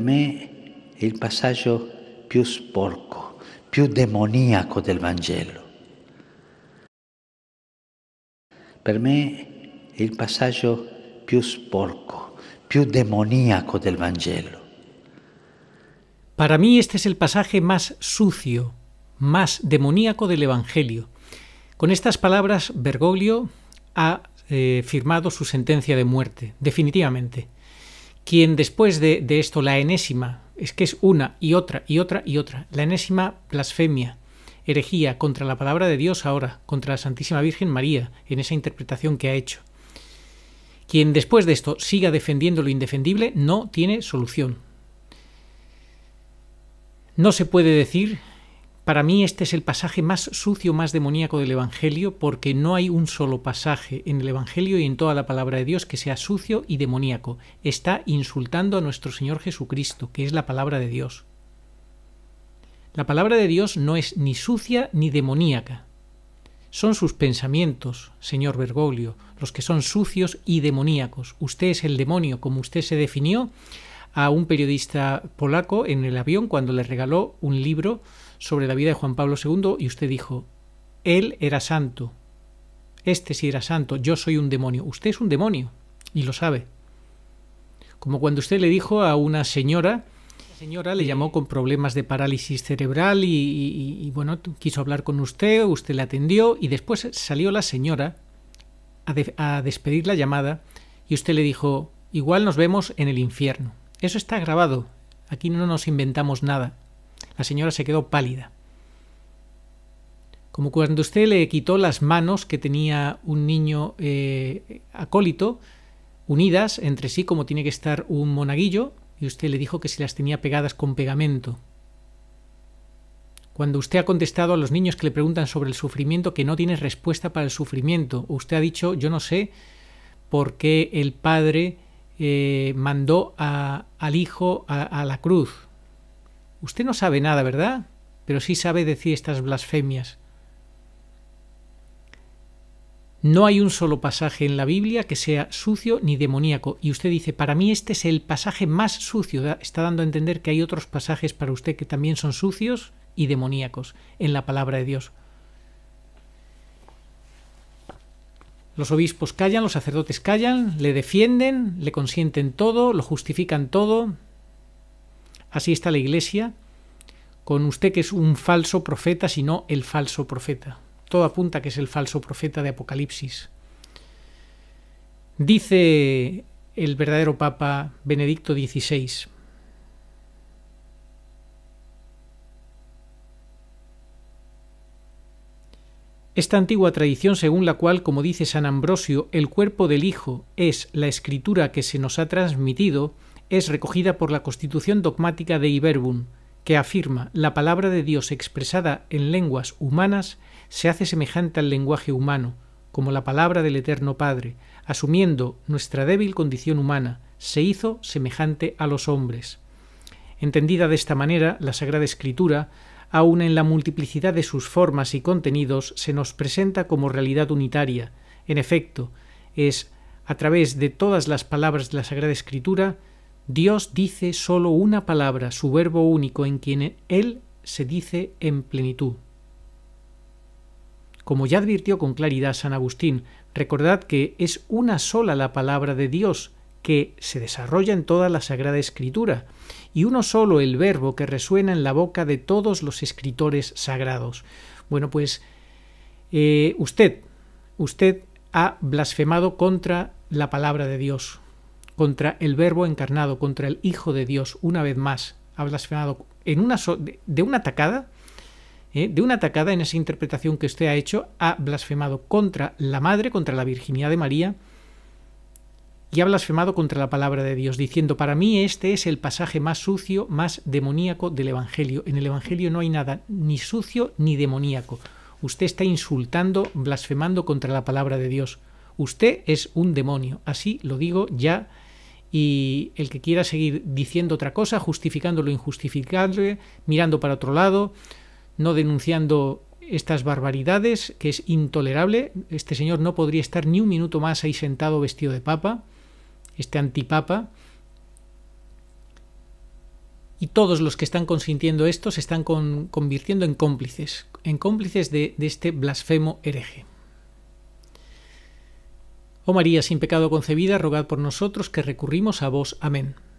me il passaggio più sporco, demoniaco del Vangelo. Para mí este es el pasaje más sucio, más demoníaco del Evangelio. Con estas palabras, Bergoglio ha eh, firmado su sentencia de muerte, definitivamente quien después de, esto, la enésima, es que es una y otra y otra y otra, la enésima blasfemia, herejía contra la palabra de Dios ahora, contra la Santísima Virgen María, en esa interpretación que ha hecho. Quien después de esto siga defendiendo lo indefendible no tiene solución. No se puede decir para mí este es el pasaje más sucio, más demoníaco del Evangelio, porque no hay un solo pasaje en el Evangelio y en toda la palabra de Dios que sea sucio y demoníaco. Está insultando a nuestro Señor Jesucristo, que es la palabra de Dios. La palabra de Dios no es ni sucia ni demoníaca. Son sus pensamientos, señor Bergoglio, los que son sucios y demoníacos. Usted es el demonio, como usted se definió, a un periodista polaco en el avión cuando le regaló un libro sobre la vida de Juan Pablo II y usted dijo, él era santo, este sí era santo, yo soy un demonio, usted es un demonio y lo sabe. Como cuando usted le dijo a una señora, la señora le llamó con problemas de parálisis cerebral y, bueno, quiso hablar con usted, usted le atendió y después salió la señora a despedir la llamada y usted le dijo, igual nos vemos en el infierno. Eso está grabado. Aquí no nos inventamos nada. La señora se quedó pálida. Como cuando usted le quitó las manos que tenía un niño eh, acólito, unidas entre sí como tiene que estar un monaguillo, y usted le dijo que si las tenía pegadas con pegamento. Cuando usted ha contestado a los niños que le preguntan sobre el sufrimiento que no tiene respuesta para el sufrimiento, usted ha dicho, yo no sé por qué el padre eh, mandó al Hijo a la cruz. Usted no sabe nada, ¿verdad? Pero sí sabe decir estas blasfemias. No hay un solo pasaje en la Biblia que sea sucio ni demoníaco. Y usted dice, para mí este es el pasaje más sucio. Está dando a entender que hay otros pasajes para usted que también son sucios y demoníacos en la palabra de Dios. Los obispos callan, los sacerdotes callan, le defienden, le consienten todo, lo justifican todo. Así está la Iglesia, con usted que es un falso profeta, sino el falso profeta. Todo apunta que es el falso profeta de Apocalipsis. Dice el verdadero Papa Benedicto XVI, Esta antigua tradición según la cual, como dice San Ambrosio, el cuerpo del Hijo es la escritura que se nos ha transmitido, es recogida por la Constitución dogmática de Iberbum, que afirma la palabra de Dios expresada en lenguas humanas se hace semejante al lenguaje humano, como la palabra del Eterno Padre, asumiendo nuestra débil condición humana, se hizo semejante a los hombres. Entendida de esta manera, la Sagrada Escritura aun en la multiplicidad de sus formas y contenidos, se nos presenta como realidad unitaria. En efecto, es, a través de todas las palabras de la Sagrada Escritura, Dios dice sólo una palabra, su verbo único, en quien Él se dice en plenitud. Como ya advirtió con claridad San Agustín, recordad que es una sola la palabra de Dios, que se desarrolla en toda la Sagrada Escritura, y uno solo el verbo que resuena en la boca de todos los escritores sagrados. Bueno, pues eh, usted, usted ha blasfemado contra la palabra de Dios, contra el verbo encarnado, contra el Hijo de Dios, una vez más, ha blasfemado en una de, una atacada, ¿eh? de una atacada en esa interpretación que usted ha hecho, ha blasfemado contra la Madre, contra la virginidad de María, y ha blasfemado contra la palabra de Dios, diciendo, para mí este es el pasaje más sucio, más demoníaco del Evangelio. En el Evangelio no hay nada ni sucio ni demoníaco. Usted está insultando, blasfemando contra la palabra de Dios. Usted es un demonio. Así lo digo ya. Y el que quiera seguir diciendo otra cosa, justificando lo injustificable, mirando para otro lado, no denunciando estas barbaridades, que es intolerable, este señor no podría estar ni un minuto más ahí sentado vestido de papa este antipapa. Y todos los que están consintiendo esto se están convirtiendo en cómplices, en cómplices de este blasfemo hereje. Oh María, sin pecado concebida, rogad por nosotros que recurrimos a vos. Amén.